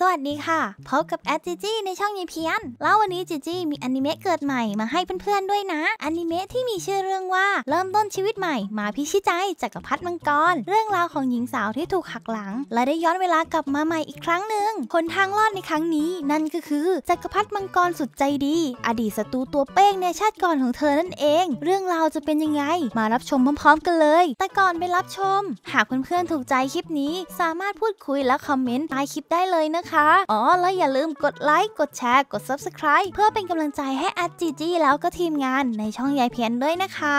สวัสดีค่ะพบกับแอดจีจี้ในช่องยีเพียนแล้ววันนี้จีจี้ มีอนิเมะเกิดใหม่มาให้เพื่อนๆด้วยนะอนิเมะที่มีชื่อเรื่องว่าเริ่มต้นชีวิตใหม่ มาพิชิตใจจักรพรรดิมังกร เรื่องราวของหญิงสาวที่ถูกหักหลัง และได้ย้อนเวลากลับมาใหม่อีกครั้งหนึ่ง คนทางรอดในครั้งนี้ นั่นก็คือจักรพรรดิมังกรสุดใจดี อดีตศัตรูตัวเป้งในชาติก่อนของเธอนั่นเอง เรื่องราวจะเป็นยังไงมารับชมพร้อมๆ กันเลย แต่ก่อนไปรับชม หากเพื่อนๆถูกใจคลิปนี้ สามารถพูดคุยและคอมเมนต์ใต้คลิปได้เลยนะคะอ๋อแล้วอย่าลืมกดไลค์ กดแชร์ กด Subscribe เพื่อเป็นกำลังใจให้อัดจีจีแล้วก็ทีมงานในช่องยายเพียนด้วยนะคะ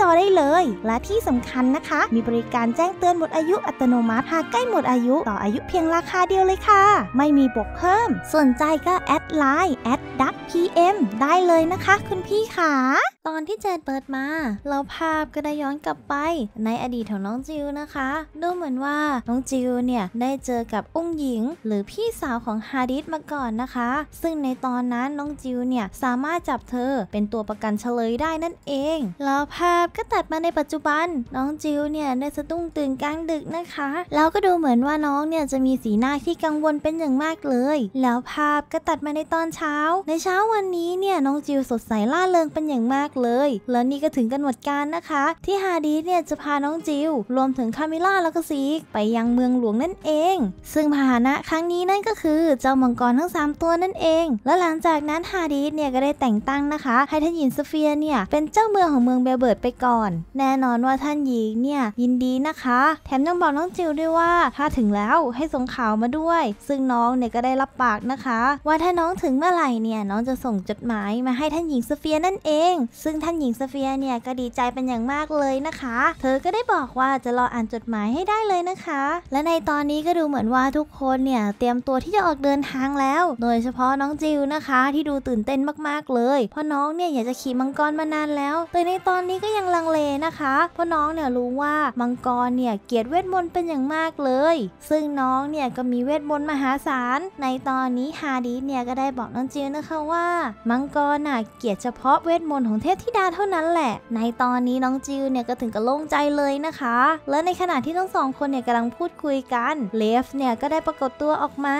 จอได้เลย และที่สำคัญนะคะ มีบริการแจ้งเตือนหมดอายุอัตโนมัติ หากใกล้หมดอายุ ต่ออายุเพียงราคาเดียวเลยค่ะ ไม่มีบวกเพิ่มสนใจก็ แอดไลน์แอดดักพีเอ็มได้เลยนะคะ คุณพี่ค่ะตอนที่เจนเปิดมา เราภาพก็ได้ย้อนกลับไปในอดีตของน้องจิวนะคะดูเหมือนว่าน้องจิวเนี่ยได้เจอกับอุ้งหญิง หรือพี่สาวของฮาริสมาก่อนนะคะ ซึ่งในตอนนั้นน้องจิวเนี่ยสามารถจับเธอเป็นตัวประกันเฉลยได้นั่นเองแล้วภาพก็ตัดมาในปัจจุบัน น้องจิวเนี่ยได้สะดุ้งตื่นกลางดึกนะคะแล้วก็ดูเหมือนว่าน้องเนี่ยจะมีสีหน้าที่กังวลเป็นอย่างมากเลย แล้วภาพก็ตัดมาในตอนเช้า ในเช้าวันนี้เนี่ยน้องจิวสดใสล่าเริงเป็นอย่างมากากเลยและนี่ก็ถึงกันหมดการนะคะ ที่ฮาดีเนี่ยจะพาน้องจิว รวมถึงคามิล่าแล้วก็ซีกไปยังเมืองหลวงนั่นเอง ซึ่งพาหนะครั้งนี้นั่นก็คือ เจ้ามังกรทั้ง3ตัวนั่นเอง และหลังจากนั้นฮาดีเนี่ยก็ได้แต่งตั้งนะคะ ให้ท่านหญิงสเฟียเนี่ยเป็นเจ้าเมืองของเมืองเบลเบิร์ตไปก่อน แน่นอนว่าท่านหญิงเนี่ยยินดีนะคะ แถมยังบอกน้องจิวด้วยว่า ถ้าถึงแล้วให้ส่งข่าวมาด้วย ซึ่งน้องเนี่ยก็ได้รับปากนะคะ ว่าถ้าน้องถึงเมื่อไหร่เนี่ยน้องจะส่งจดหมายมาให้ท่านหญิงสเฟียนั่นเองซึ่งท่านหญิงซเฟียเนี่ยก็ดีใจเป็นอย่างมากเลยนะคะ เธอก็ได้บอกว่าจะรออ่านจดหมายให้ได้เลยนะคะ และในตอนนี้ก็ดูเหมือนว่าทุกคนเนี่ยเตรียมตัวที่จะออกเดินทางแล้ว โดยเฉพาะน้องจิวนะคะ ที่ดูตื่นเต้นมากๆเลย เพราะน้องเนี่ยอยากจะขี่มังกรมานานแล้วแต่ในตอนนี้ก็ยังลังเลนะคะ เพราะน้องเนี่ยรู้ว่ามังกรเนี่ยเกียรติเวทมนต์เป็นอย่างมากเลย ซึ่งน้องเนี่ยก็มีเวทมนต์มหาศาล ในตอนนี้ฮาดีเนี่ยก็ได้บอกน้องจิวนะคะว่า มังกรน่ะเกียรติเฉพาะเวทมนต์ของเทพธิดาเท่านั้นแหละ ในตอนนี้น้องจิวเนี่ย ก็ถึงกับโล่งใจเลยนะคะ และในขณะที่ทั้งสองคนเนี่ยกำลังพูดคุยกัน เลฟเนี่ยก็ได้ปรากฏตัวออกมา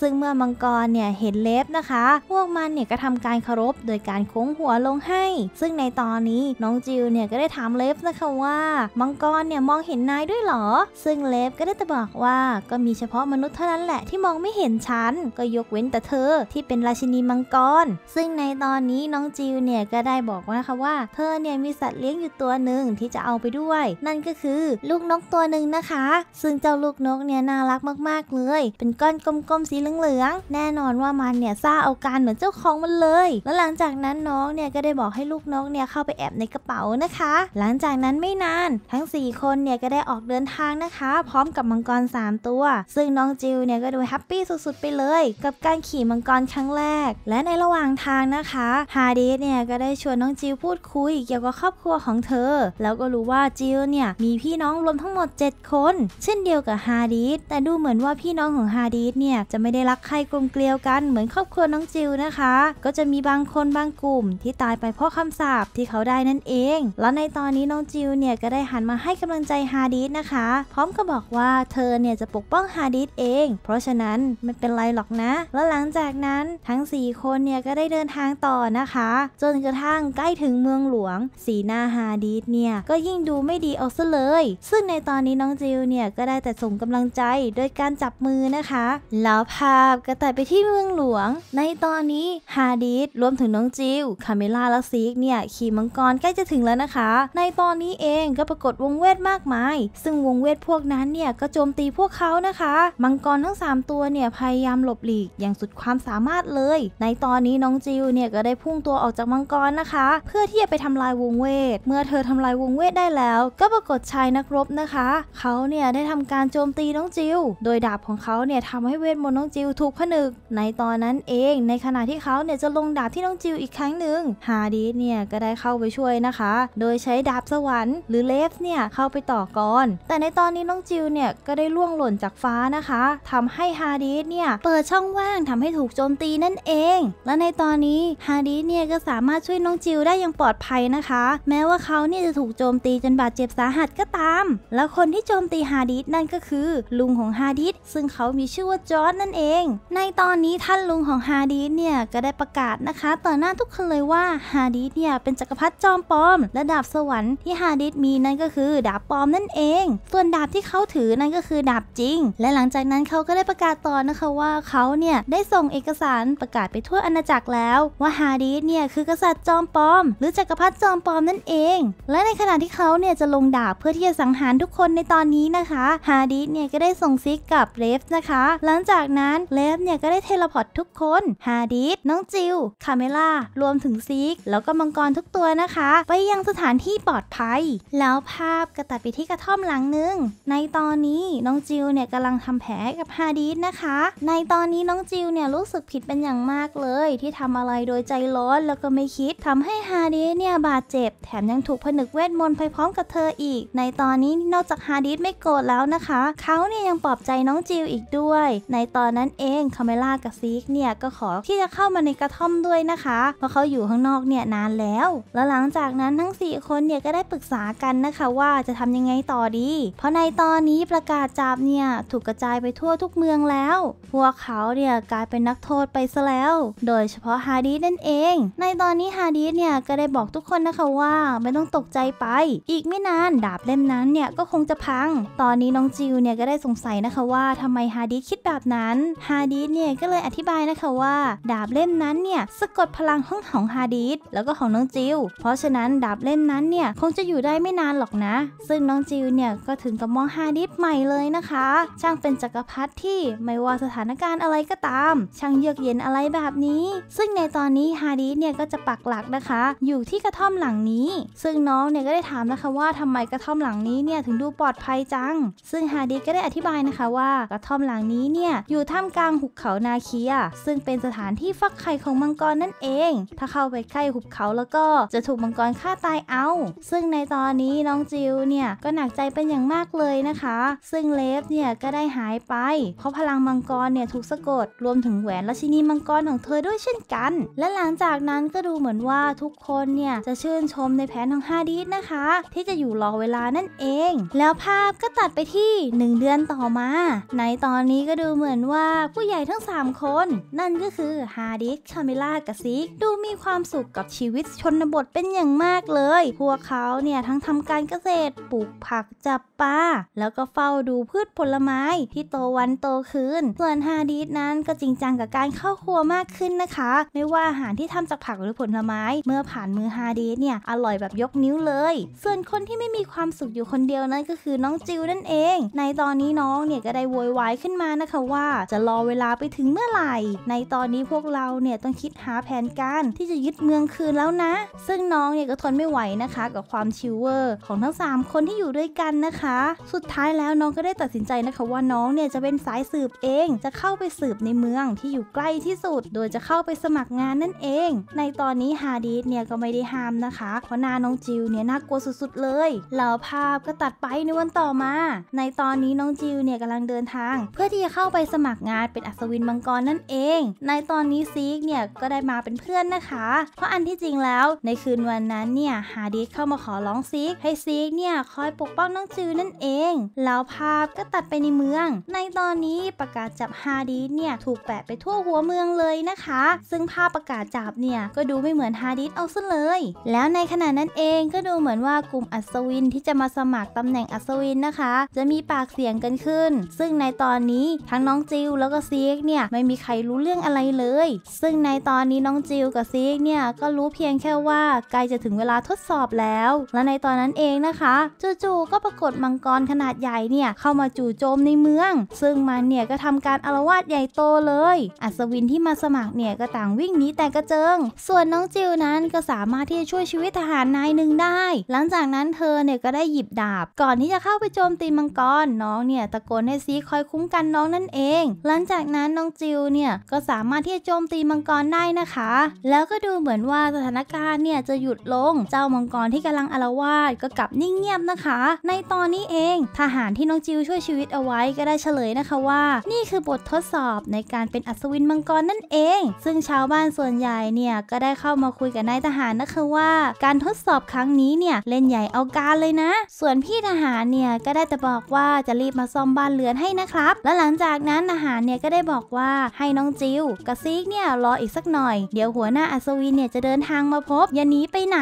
ซึ่งเมื่อมังกรเนี่ย เห็นเลฟนะคะ พวกมันเนี่ยก็ทำการเคารพโดยการโค้งหัวลงให้ ซึ่งในตอนนี้น้องจิวเนี่ยก็ได้ถามเลฟนะคะว่า มังกรเนี่ยมองเห็นนายด้วยหรอ ซึ่งเลฟก็ได้แต่บอกว่า ก็มีเฉพาะมนุษย์เท่านั้นแหละที่มองไม่เห็นฉัน ก็ยกเว้นแต่เธอที่เป็นราชินีมังกร ซึ่งในตอนนี้น้องจิวเนี่ยก็ได้บอกว่านะคะว่าเธอเนี่ยมีสัตว์เลี้ยงอยู่ตัวหนึ่งที่จะเอาไปด้วย นั่นก็คือลูกนกตัวหนึ่งนะคะ ซึ่งเจ้าลูกนกเนี่ยน่ารักมากๆเลยเป็นก้อนกลมๆสีเหลืองๆแน่นอนว่ามันเนี่ยซาเอาการเหมือนเจ้าของมันเลยแล้วหลังจากนั้นน้องเนี่ยก็ได้บอกให้ลูกนกเนี่ยเข้าไปแอบในกระเป๋านะคะ หลังจากนั้นไม่นาน ทั้ง 4 คนเนี่ยก็ได้ออกเดินทางนะคะ พร้อมกับมังกร3ตัวซึ่งน้องจิวเนี่ยก็ดูแฮปปี้สุดๆไปเลย กับการขี่มังกรครั้งแรก และในระหว่างทางนะคะฮาดีสเนี่ยก็ได้ชวนน้องจิลพูดคุยเกี่ยวกับครอบครัวของเธอ แล้วก็รู้ว่าจิลเนี่ยมีพี่น้องรวมทั้งหมด 7 คน เช่นเดียวกับฮาดีสแต่ดูเหมือนว่าพี่น้องของฮาดีสเนี่ยจะไม่ได้รักใครกลมเกลียวกันเหมือนครอบครัวน้องจิลนะคะก็จะมีบางคนบางกลุ่ม ที่ตายไปเพราะคำสาปที่เขาได้นั่นเอง แล้วในตอนนี้น้องจิลเนี่ยก็ได้หันมาให้กำลังใจฮาดีสนะคะพร้อมกับบอกว่า เธอเนี่ยจะปกป้องฮาดีสเองเพราะฉะนั้นไม่เป็นไรหรอกนะ แล้วหลังจากนั้นทั้ง 4 คนเนี่ยก็ได้เดินทางต่อนะคะจนกระทั่งใกล้ถึงเมืองหลวง สีหน้าฮาดีดเนี่ยก็ยิ่งดูไม่ดีเอาซะเลย ซึ่งในตอนนี้น้องจิลเนี่ยก็ได้แต่ส่งกำลังใจโดยการจับมือนะคะ แล้วภาพก็แต่ไปที่เมืองหลวง ในตอนนี้ฮาดีดรวมถึงน้องจิลคาเมล่าและซีกเนี่ยขี่มังกรใกล้จะถึงแล้วนะคะ ในตอนนี้เองก็ปรากฏวงเวทมากมาย ซึ่งวงเวทพวกนั้นเนี่ยก็โจมตีพวกเขานะคะ มังกรทั้ง3ตัวเนี่ยพยายามหลบหลีกอย่างสุดความสามารถเลยในตอนนี้น้องจิลเนี่ยก็ได้พุ่งตัวออกจากมังกรนะคะเพื่อที่จะไปทำลายวงเวท เมื่อเธอทำลายวงเวทได้แล้ว ก็ปรากฏชายนักรบนะคะ เขาเนี่ยได้ทำการโจมตีน้องจิว โดยดาบของเขาเนี่ยทำให้เวทมนต์น้องจิวถูกผนึก ในตอนนั้นเอง ในขณะที่เขาเนี่ยจะลงดาบที่น้องจิวอีกครั้งหนึ่งฮาดีสเนี่ยก็ได้เข้าไปช่วยนะคะ โดยใช้ดาบสวรรค์หรือเลฟเนี่ยเข้าไปต่อก่อน แต่ในตอนนี้น้องจิวเนี่ยก็ได้ล่วงหล่นจากฟ้านะคะ ทำให้ฮาดีสเนี่ยเปิดช่องว่างทำให้ถูกโจมตีนั่นเอง และในตอนนี้ฮาดีสเนี่ยก็สามารถช่วยน้องจิวได้อย่างปลอดภัยนะคะ แม้ว่าเขาเนี่ยจะถูกโจมตี จนบาดเจ็บสาหัสก็ตาม แล้วคนที่โจมตีฮาดิสนั่นก็คือ ลุงของฮาดิสซึ่งเขามีชื่อว่าจอร์ดนั่นเอง ในตอนนี้ท่านลุงของฮาดิสเนี่ยก็ได้ประกาศนะคะ ต่อหน้าทุกคนเลยว่าฮาดิสเนี่ยเป็นจักรพรรดิจอมปลอม และดาบสวรรค์ที่ฮาดิสมีนั่นก็คือ ดาบปลอมนั่นเอง ส่วนดาบที่เขาถือนั่นก็คือดาบจริง และหลังจากนั้นเขาก็ได้ประกาศต่อนะคะว่าเขาเนี่ยได้ส่งเอกสารประกาศไปทั่วอาณาจักรแล้ว ว่าฮาดิสเนี่ยคือกษัตริย์จอมปลอมมหรือจักรพรรดิจอมปลอมนั่นเอง และในขณะที่เขาเนี่ยจะลงดาบเพื่อที่จะสังหารทุกคนในตอนนี้นะคะฮาดิสเนี่ยก็ได้ส่งซิกกับเลฟนะคะ หลังจากนั้นเลฟเนี่ยก็ได้เทเลพอร์ตทุกคนฮาดิสน้องจิวคาเมล่ารวมถึงซิก แล้วก็มังกรทุกตัวนะคะ ไปยังสถานที่ปลอดภัย แล้วภาพกระตัดไปที่กระท่อมหลังนึงในตอนนี้น้องจิวเนี่ยกำลังทำแผลกับฮาดิสนะคะ ในตอนนี้น้องจิวเนี่ยรู้สึกผิดเป็นอย่างมากเลย ที่ทำอะไรโดยใจร้อนแล้วก็ไม่คิดทำให้ฮาดิสเนี่ยบาดเจ็บแถมยังถูกผนึกเวทมนต์ไปพร้อมกับเธออีก ในตอนนี้นอกจากฮาดิสไม่โกรธแล้วนะคะ เขาเนี่ยยังปลอบใจน้องจิลอีกด้วย ในตอนนั้นเองคาเมล่ากับซีกเนี่ยก็ขอที่จะเข้ามาในกระท่อมด้วยนะคะเพราะเขาอยู่ข้างนอกเนี่ยนานแล้ว แล้ว หลังจากนั้นทั้ง4คนเนี่ยก็ได้ปรึกษากันนะคะว่าจะทำยังไงต่อดี เพราะในตอนนี้ประกาศจับเนี่ยถูกกระจายไปทั่วทุกเมืองแล้ว พวกเขาเนี่ยกลายเป็นนักโทษไปซะแล้ว โดยเฉพาะฮาดิสนั่นเอง ในตอนนี้ฮาดิสเนี่ยก็ได้บอกทุกคนนะคะว่า ไม่ต้องตกใจไป อีกไม่นานดาบเล่มนั้นเนี่ยก็คงจะพัง ตอนนี้น้องจิวเนี่ยก็ได้สงสัยนะคะว่า ทำไมฮาดิสคิดแบบนั้นฮาดิสเนี่ยก็เลยอธิบายนะคะว่า ดาบเล่มนั้นเนี่ยสะกดพลังห้องของฮาดิสแล้วก็ของน้องจิว เพราะฉะนั้นดาบเล่มนั้นเนี่ยคงจะอยู่ได้ไม่นานหรอกนะ ซึ่งน้องจิวเนี่ยก็ถึงกับมองฮาดิสใหม่เลยนะคะ ช่างเป็นจักรพรรดิที่ไม่ว่าสถานการณ์อะไรก็ตาม ช่างเยือกเย็นอะไรแบบนี้ ซึ่งในตอนนี้ฮาดิสเนี่ยก็จะปักหลักนะคะอยู่ที่กระท่อมหลังนี้ ซึ่งน้องเนี่ยก็ได้ถามนะคะว่าทำไมกระท่อมหลังนี้เนี่ยถึงดูปลอดภัยจัง ซึ่งฮาดีก็ได้อธิบายนะคะว่า กระท่อมหลังนี้เนี่ยอยู่ท่ามกลางหุบเขานาเคีย ซึ่งเป็นสถานที่ฟักไข่ของมังกรนั่นเอง ถ้าเข้าไปใกล้หุบเขาแล้วก็จะถูกมังกรฆ่าตายเอา ซึ่งในตอนนี้น้องจิวเนี่ยก็หนักใจเป็นอย่างมากเลยนะคะ ซึ่งเลฟเนี่ยก็ได้หายไป เพราะพลังมังกรเนี่ยถูกสะกด รวมถึงแหวนราชินีมังกรของเธอด้วยเช่นกัน และหลังจากนั้นก็ดูเหมือนว่าทุกคนเนี่ย จะชื่นชมในแผนของฮาดิสนะคะ ที่จะอยู่รอเวลานั่นเอง แล้วภาพก็ตัดไปที่ 1 เดือนต่อมา ในตอนนี้ก็ดูเหมือนว่าผู้ใหญ่ทั้ง 3 คน นั่นก็คือ ฮาดิสชาเมล่ากับซิกดูมีความสุขกับชีวิตชนบทเป็นอย่างมากเลยพวกเขาเนี่ย ทั้งทำการเกษตรปลูกผักจับปลาแล้วก็เฝ้าดูพืชผลไม้ที่โตวันโตคืนส่วนฮาดิสนั้นก็จริงจังกับการเข้าครัวมากขึ้นนะคะไม่ว่าอาหารที่ทำจากผักหรือผลไม้เมื่อผ่านมือฮาเดสเนี่ย อร่อยแบบยกนิ้วเลย ส่วนคนที่ไม่มีความสุขอยู่คนเดียวนั่นก็คือน้องจิวนั่นเอง ในตอนนี้น้องเนี่ยก็ได้โวยวายขึ้นมานะคะว่าจะรอเวลาไปถึงเมื่อไหร่ ในตอนนี้พวกเราเนี่ยต้องคิดหาแผนการที่จะยึดเมืองคืนแล้วนะ ซึ่งน้องเนี่ยก็ทนไม่ไหวนะคะ กับความชิวเวอร์ ของทั้ง 3 คนที่อยู่ด้วยกันนะคะสุดท้ายแล้วน้องก็ได้ตัดสินใจนะคะว่าน้องเนี่ยจะเป็นสายสืบเอง จะเข้าไปสืบในเมืองที่อยู่ใกล้ที่สุด โดยจะเข้าไปสมัครงานนั่นเอง ในตอนนี้ฮาดีสเนี่ยก็ไม่ได้ห้ามนะคะ เพราะนาน้องจิวเนี่ยน่ากลัวสุดๆเลยเหล่าภาพก็ตัดไปในวันต่อมา ในตอนนี้น้องจิวเนี่ยกำลังเดินทาง เพื่อที่จะเข้าไปสมัครงานเป็นอัศวินมังกรนั่นเอง ในตอนนี้ซีกเนี่ยก็ได้มาเป็นเพื่อนนะคะ เพราะอันที่จริงแล้วในคืนวันนั้นเนี่ยฮาดิสเข้ามาขอร้องซีกให้ซีกเนี่ยคอยปกป้องน้องจิวนั่นเองเหล่าภาพก็ตัดไปในเมือง ในตอนนี้ประกาศจับฮาดิสเนี่ยถูกแปะไปทั่วหัวเมืองเลยนะคะ ซึ่งภาพประกาศจับเนี่ยก็ดูไม่เหมือนฮาดิสเอาออกซะเลย แล้วในขณะนั้นเองก็ดูเหมือนว่ากลุ่มอัศวินที่จะมาสมัครตำแหน่งอัศวินนะคะ จะมีปากเสียงกันขึ้น ซึ่งในตอนนี้ทั้งน้องจิวแล้วก็ซีกเนี่ยไม่มีใครรู้เรื่องอะไรเลย ซึ่งในตอนนี้น้องจิวกับซีกเนี่ยก็รู้เพียงแค่ว่าใกล้จะถึงเวลาทดสอบแล้ว และในตอนนั้นเองนะคะ จู่ๆก็ปรากฏมังกรขนาดใหญ่เนี่ยเข้ามาจู่โจมในเมือง ซึ่งมันเนี่ยก็ทำการอารวาสใหญ่โตเลย อัศวินที่มาสมัครเนี่ยก็ต่างวิ่งหนีแต่กระเจิงส่วนน้องจิวนั้นก็สามารถที่จะช่วยชีวิตทหารนายหนึ่งได้ หลังจากนั้นเธอเนี่ยก็ได้หยิบดาบ ก่อนที่จะเข้าไปโจมตีมังกรน้องเนี่ยตะโกนให้ซีคอยคุ้มกันน้องนั่นเอง หลังจากนั้นน้องจิวเนี่ยก็สามารถที่จะโจมตีมังกรได้นะคะ แล้วก็ดูเหมือนว่าสถานการณ์เนี่ย จะหยุดลงเจ้ามังกรที่กำลังอารวาสก็กลับนิ่งเงียบนะคะ ในตอนนี้เอง ทหารที่น้องจิวช่วยชีวิตเอาไว้ก็ได้เฉลยนะคะว่า นี่คือบททดสอบในการเป็นอัศวินมังกรนั่นเอง ซึ่งชาวบ้านส่วนใหญ่เนี่ยก็ได้เข้ามาคุยกับนายทหารนะคะว่าการทดสอบครั้งนี้เนี่ยเล่นใหญ่เอาการเลยนะ ส่วนพี่ทหารเนี่ยก็ได้แต่บอกว่าจะรีบมาซ่อมบ้านเรือนให้นะครับและหลังจากนั้นทหารเนี่ยก็ได้บอกว่าให้น้องจิวกับซิกเนี่ยรออีกสักหน่อย เดี๋ยวหัวหน้าอัศวินเนี่ยจะเดินทางมาพบอย่าหนีไปไหน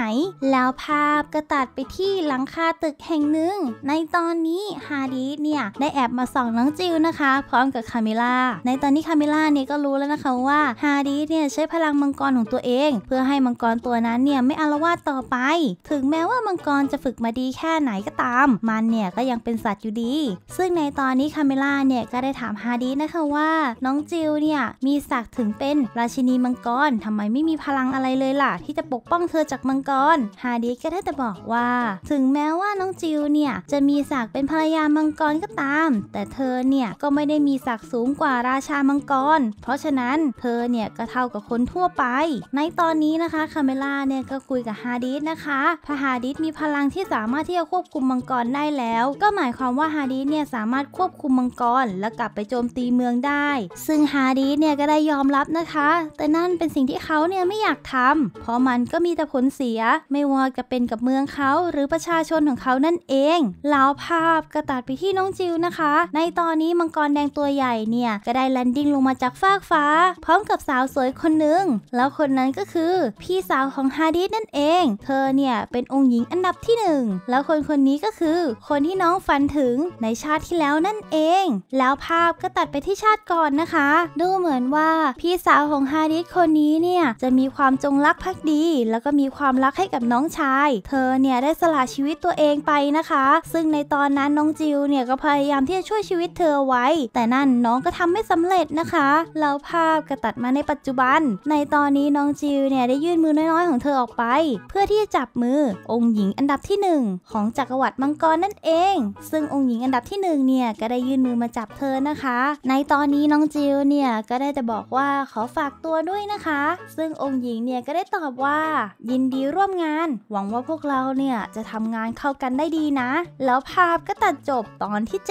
แล้วภาพก็ตัดไปที่หลังคาตึกแห่งหนึ่ง ในตอนนี้ฮาดีสเนี่ยได้แอบมาส่องน้องจิวนะคะพร้อมกับคาเมล่าในตอนนี้คาเมล่าเนี่ยก็รู้แล้วนะคะว่าฮาดีสเนี่ยใช้พลังมังกรของตัวเอง เพื่อให้มังกรตัวนั้นเนี่ยไม่อารวาสต่อไป ถึงแม้ว่ามังกรจะฝึกมาดีแค่ไหนก็ตาม มันเนี่ยก็ยังเป็นสัตว์อยู่ดี ซึ่งในตอนนี้คาเมล่าเนี่ยก็ได้ถามฮาดีนะคะว่า น้องจิลเนี่ยมีศักดิ์ถึงเป็นราชินีมังกรทำไมไม่มีพลังอะไรเลยล่ะที่จะปกป้องเธอจากมังกรฮาดีก็ได้แต่บอกว่า ถึงแม้ว่าน้องจิลเนี่ยจะมีศักดิ์เป็นภรรยามังกรก็ตาม แต่เธอเนี่ยก็ไม่ได้มีศักดิ์สูงกว่าราชามังกร เพราะฉะนั้นเธอเนี่ยก็เท่ากับคนทั่วไป ในตอนนี้นะคะคาเมมล่าเนี่ยก็คุยกับฮาดิสนะคะพอฮาดิสมีพลังที่สามารถที่จะควบคุมมังกรได้แล้ว ก็หมายความว่าฮาดิสเนี่ยสามารถควบคุมมังกร และกลับไปโจมตีเมืองได้ ซึ่งฮาดิสเนี่ยก็ได้ยอมรับนะคะ แต่นั่นเป็นสิ่งที่เขาเนี่ยไม่อยากทำ เพราะมันก็มีแต่ผลเสีย ไม่ว่าจะเป็นกับเมืองเขาหรือประชาชนของเขานั่นเองเหล่าภาพกระตัดไปที่น้องจิวนะคะ ในตอนนี้มังกรแดงตัวใหญ่เนี่ยก็ได้แลนดิ้งลงมาจากฟากฟ้า พร้อมกับสาวสวยคนหนึ่ง แล้วคนนั้นก็คือพี่สาวาวของฮาดิสนั่นเอง เธอเนี่ยเป็นองค์หญิงอันดับที่ 1 แล้วคนคนนี้ก็คือคนที่น้องฝันถึงในชาติที่แล้วนั่นเอง แล้วภาพก็ตัดไปที่ชาติก่อนนะคะ ดูเหมือนว่าพี่สาวของฮาดิสคนนี้เนี่ยจะมีความจงรักภักดี แล้วก็มีความรักให้กับน้องชาย เธอเนี่ยได้สละชีวิตตัวเองไปนะคะ ซึ่งในตอนนั้นน้องจิวเนี่ยก็พยายามที่จะช่วยชีวิตเธอไว้ แต่นั่นน้องก็ทำไม่สำเร็จนะคะแล้วภาพก็ตัดมาในปัจจุบัน ในตอนนี้น้องจิวเนี่ยได้ยื่นมือน้อยน้อยของเธอออกไปเพื่อที่จะจับมือองค์หญิงอันดับที่ 1 ของจักรวรรดิมังกรนั่นเองซึ่งองค์หญิงอันดับที่1เนี่ยก็ได้ยื่นมือมาจับเธอนะคะในตอนนี้น้องจิลเนี่ยก็ได้แต่บอกว่าขอฝากตัวด้วยนะคะ ซึ่งองค์หญิงเนี่ยก็ได้ตอบว่า ยินดีร่วมงาน หวังว่าพวกเราเนี่ยจะทำงานเข้ากันได้ดีนะ แล้วภาพก็ตัดจบตอนที่7